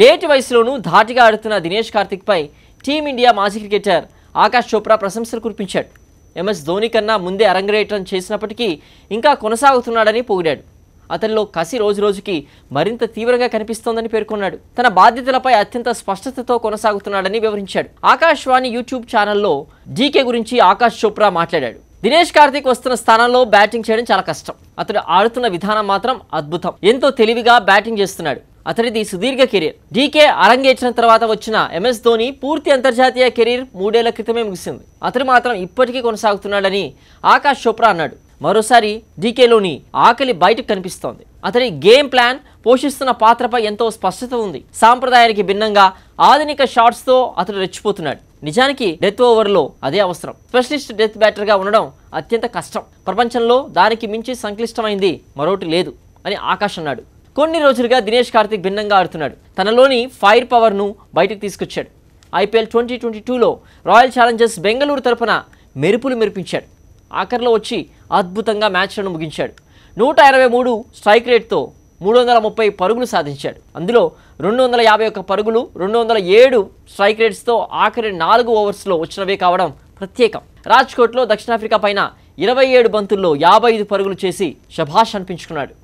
late వయసులోనూ ధాటిగా ఆడుతున్న దినేష్ కార్తిక్పై టీమిండియా మాజీ క్రికెటర్ ఆకాష్ చోప్రా ప్రశంసలు కురిపించాడు ఎంఎస్ ధోని కన్నా ముందే అరంగరేటం చేసినప్పటికీ ఇంకా కొనసాగుతున్నాడని పొగిడాడు అతనిలో కసి రోజురోజుకి మరింత తీవ్రంగా కనిపిస్తోందని పేర్కొన్నాడు తన బాధ్యతలపై అత్యంత స్పష్టతతో కొనసాగుతున్నాడని వివరించాడు ఆకాశవాణి యూట్యూబ్ ఛానల్లో డీకే గురించి ఆకాష్ చోప్రా మాట్లాడాడు దినేష్ కార్తిక్ వస్తున్న స్థానంలో బ్యాటింగ్ చేయడం చాలా కష్టం అతడు ఆడుతున్న విధానం మాత్రం అద్భుతం ఎంతో తెలివిగా బ్యాటింగ్ చేస్తున్నాడు అతడిది సుదీర్ఘ కెరీర్ డీకే అరంగేర్చిన తర్వాత వచ్చిన ఎంఎస్ ధోని పూర్తి అంతర్జాతీయ కెరీర్ మూడేళ్ల క్రితమే ముగిసింది అతడు మాత్రం ఇప్పటికీ కొనసాగుతున్నాడని ఆకాష్ చోప్రా అన్నాడు మరోసారి డీకేలోని ఆకలి బయటకు కనిపిస్తోంది అతని గేమ్ ప్లాన్ పోషిస్తున్న పాత్రపై ఎంతో స్పష్టత ఉంది సాంప్రదాయానికి భిన్నంగా ఆధునిక షాట్స్తో అతడు రెచ్చిపోతున్నాడు నిజానికి డెత్ ఓవర్లో అదే అవసరం స్పెషలిస్ట్ డెత్ బ్యాటర్గా ఉండడం అత్యంత కష్టం ప్రపంచంలో దానికి మించి సంక్లిష్టమైంది మరోటి లేదు అని ఆకాష్ అన్నాడు కొన్ని రోజులుగా దినేష్ కార్తిక్ భిన్నంగా ఆడుతున్నాడు తనలోని ఫైర్ పవర్ను బయటకు తీసుకొచ్చాడు ఐపీఎల్ ట్వంటీ ట్వంటీ టూలో రాయల్ ఛాలెంజర్స్ బెంగళూరు తరపున మెరుపులు మెరిపించాడు ఆఖరిలో వచ్చి అద్భుతంగా మ్యాచ్లను ముగించాడు నూట ఇరవై మూడు స్ట్రైక్ రేట్తో మూడు వందల ముప్పై పరుగులు సాధించాడు అందులో రెండు వందల యాభై ఒక్క పరుగులు రెండు వందల ఏడు స్ట్రైక్ రేట్స్తో ఆఖరి నాలుగు ఓవర్స్లో వచ్చినవే కావడం ప్రత్యేకం రాజ్కోట్లో దక్షిణాఫ్రికా పైన ఇరవై ఏడు బంతుల్లో యాభై ఐదు పరుగులు చేసి శభాష్ అనిపించుకున్నాడు